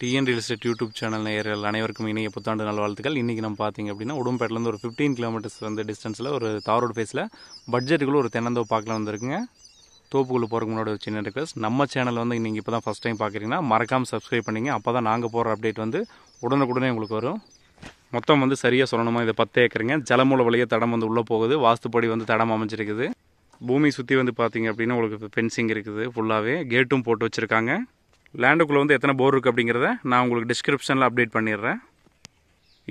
TN real estate YouTube channel நேரில் அனைவருக்கும் இணைய புத்தாண்டு நல்வாழ்த்துக்கள் இன்றைக்கி நம்ம பார்த்திங்க அப்படின்னா உடம்பேட்டிலேருந்து ஒரு ஃபிஃப்டீன் கிலோமீட்டர்ஸ் வந்து டிஸ்டன்ஸில் ஒரு தாரோடு ஃபேஸில் பட்ஜெட்டுக்குள்ளே ஒரு தென்னந்தோ பார்க்கலாம் வந்துருக்குங்க தோப்புக்குள்ளே போகிறக்கு முன்னாடி ஒரு சின்ன ரிக்வஸ்ட் நம்ம சேனல் வந்து நீங்கள் இப்போ தான் ஃபஸ்ட் டைம் பார்க்குறீங்கன்னா மறக்காமல் சப்ஸ்கிரைப் பண்ணிங்க அப்போ தான் நாங்கள் போகிற அப்டேட் வந்து உடனுக்குடனே உங்களுக்கு வரும் மொத்தம் வந்து சரியாக சொல்லணுமா இது பத்து ஏக்கருங்க ஜலமூல வழியாக தடம் வந்து உள்ளே போகுது வாஸ்துப்படி வந்து தடம் அமைஞ்சிருக்குது பூமி சுற்றி வந்து பார்த்திங்க அப்படின்னா உங்களுக்கு ஃபென்சிங் இருக்குது ஃபுல்லாகவே கேட்டும் போட்டு வச்சுருக்காங்க லேண்டுக்குள்ளே வந்து எத்தனை போர் இருக்குது அப்படிங்கிறத நான் உங்களுக்கு டிஸ்கிரிப்ஷனில் அப்டேட் பண்ணிடுறேன்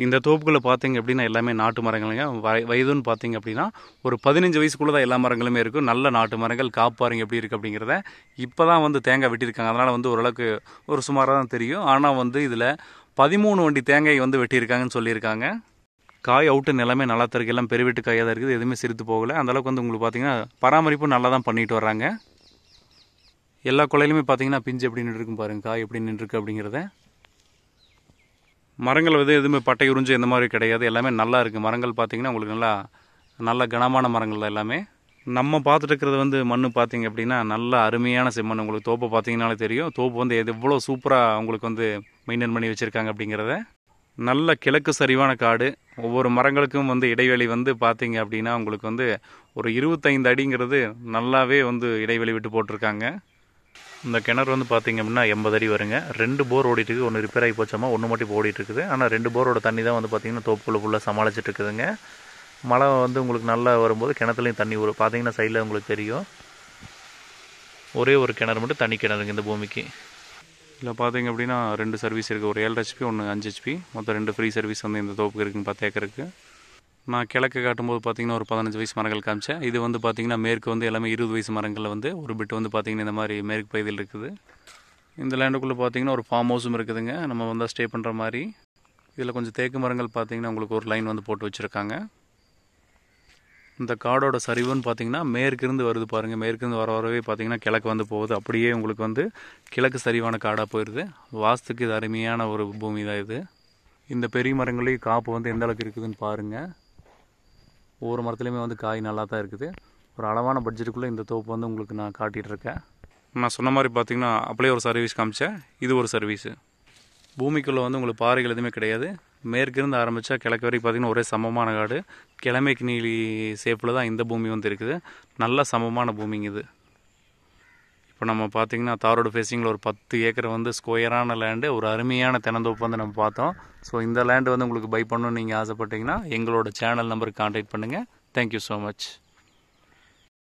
இந்த தோப்புக்குள்ளே பார்த்தீங்க அப்படின்னா எல்லாமே நாட்டு மரங்களுங்க வயதுன்னு பார்த்தீங்க அப்படின்னா ஒரு பதினஞ்சு வயசுக்குள்ளே தான் எல்லா மரங்களுமே இருக்கும் நல்ல நாட்டு மரங்கள் காப்பாருங்க எப்படி இருக்குது அப்படிங்கிறத இப்போ தான் வந்து தேங்காய் வெட்டியிருக்காங்க அதனால் வந்து ஓரளவுக்கு ஒரு சுமாராக தான் தெரியும் ஆனால் வந்து இதில் பதிமூணு வண்டி தேங்காய் வந்து வெட்டியிருக்காங்கன்னு சொல்லியிருக்காங்க காய் அவுட்டு நிலமே நல்லா தருக்கு எல்லாம் பெருவெட்டு காயாக தான் இருக்குது எதுவுமே சிரித்து போகலை அந்தளவுக்கு வந்து உங்களுக்கு பார்த்திங்கன்னா பராமரிப்பு நல்லா தான் பண்ணிட்டு வராங்க எல்லா கொலையிலுமே பார்த்தீங்கன்னா பிஞ்சு எப்படி நின்றுருக்கு பாருங்க காய் எப்படி நின்றுருக்கு அப்படிங்கிறத மரங்கள் வந்து எதுவுமே பட்டை உறிஞ்சு இந்த மாதிரி கிடையாது எல்லாமே நல்லா இருக்குது மரங்கள் பார்த்திங்கன்னா உங்களுக்கு நல்லா நல்ல கனமான மரங்கள் தான் எல்லாமே நம்ம பார்த்துட்டு இருக்கிறது வந்து மண் பார்த்திங்க அப்படின்னா நல்ல அருமையான செம்மண் உங்களுக்கு தோப்பை பார்த்தீங்கனாலே தெரியும் தோப்பு வந்து எது எவ்வளோ சூப்பராக உங்களுக்கு வந்து மெயின்டைன் பண்ணி வச்சுருக்காங்க அப்படிங்கிறத நல்ல கிழக்கு சரிவான காடு ஒவ்வொரு மரங்களுக்கும் வந்து இடைவெளி வந்து பார்த்திங்க அப்படின்னா உங்களுக்கு வந்து ஒரு இருபத்தைந்து அடிங்கிறது நல்லாவே வந்து இடைவெளி விட்டு போட்டிருக்காங்க இந்த கிணறு வந்து பார்த்திங்க அப்படின்னா எண்பது அடி வருங்க ரெண்டு போர் ஓடிட்டுருக்கு ஒன்று ரிப்பேர் ஆகி போச்சோமா ஒன்று மட்டும் இப்போ இருக்குது ஆனால் ரெண்டு போரோட தண்ணி தான் வந்து பார்த்திங்கன்னா தோப்புக்குள்ளே ஃபுல்லாக சமாளிச்சுட்டு இருக்குதுங்க மழை வந்து உங்களுக்கு நல்லா வரும்போது கிணத்துலையும் தண்ணி வரும் பார்த்திங்கன்னா சைடில் உங்களுக்கு தெரியும் ஒரே ஒரு கிணறு மட்டும் தண்ணி கிணறுங்க இந்த பூமிக்கு இல்லை பார்த்திங்க அப்படின்னா ரெண்டு சர்வீஸ் இருக்குது ஒரு ஏழு ஹெச்பி ஒன்று அஞ்சு ஹெச்பி மொத்தம் ரெண்டு ஃப்ரீ சர்வீஸ் வந்து இந்த தோப்புக்கு இருக்குதுங்க பத்து ஏக்கருக்கு நான் கிழக்கு காட்டும்போது பார்த்திங்கன்னா ஒரு பதினஞ்சு வயசு மரங்கள் காமிச்சேன் இது வந்து பார்த்திங்கன்னா மேற்கு வந்து எல்லாமே இருபது வயசு மரங்களில் வந்து ஒரு பிட்டு வந்து பார்த்திங்கன்னா இந்த மாதிரி மேற்கு பகுதியில் இருக்குது இந்த லேண்டுக்குள்ளே பார்த்திங்கன்னா ஒரு ஃபார்ம் ஹவுஸும் இருக்குதுங்க நம்ம வந்தால் ஸ்டே பண்ணுற மாதிரி இதில் கொஞ்சம் தேக்கு மரங்கள் பார்த்திங்கன்னா உங்களுக்கு ஒரு லைன் வந்து போட்டு வச்சுருக்காங்க இந்த காடோட சரிவுன்னு பார்த்தீங்கன்னா மேற்கிருந்து வருது பாருங்கள் மேற்கிருந்து வர வரவே பார்த்தீங்கன்னா கிழக்கு வந்து போகுது அப்படியே உங்களுக்கு வந்து கிழக்கு சரிவான காடாக போயிடுது வாஸ்துக்கு இது அருமையான ஒரு பூமி தான் இது இந்த பெரிய மரங்களையும் காப்பு வந்து எந்த அளவுக்கு இருக்குதுன்னு பாருங்கள் ஒவ்வொரு மரத்துலேயுமே வந்து காய் நல்லா தான் இருக்குது ஒரு அளவான பட்ஜெட்டுக்குள்ளே இந்த தோப்பு வந்து உங்களுக்கு நான் காட்டிகிட்ருக்கேன் நான் சொன்ன மாதிரி பார்த்தீங்கன்னா அப்படியே ஒரு சர்வீஸ் காமிச்சேன் இது ஒரு சர்வீஸு பூமிக்குள்ளே வந்து உங்களுக்கு பாறைகள் எதுவுமே கிடையாது மேற்கிருந்து ஆரம்பித்தா கிழக்கு வரைக்கும் பார்த்திங்கன்னா ஒரே சமமான காடு கிழமைக்கு நீலி சேப்பில் தான் இந்த பூமி வந்து இருக்குது நல்ல சமமான பூமிங்க இது இப்போ நம்ம பார்த்திங்கன்னா தாரோடு ஃபேஸிங்கில் ஒரு பத்து ஏக்கர் வந்து ஸ்கொயரான லேண்டு ஒரு அருமையான தினந்தோப்பு வந்து நம்ம பார்த்தோம் ஸோ இந்த லேண்டு வந்து உங்களுக்கு பை பண்ணணும்னு நீங்கள் ஆசைப்பட்டீங்கன்னா எங்களோட சேனல் நம்பருக்கு கான்டாக்ட் பண்ணுங்கள் தேங்க்யூ ஸோ மச்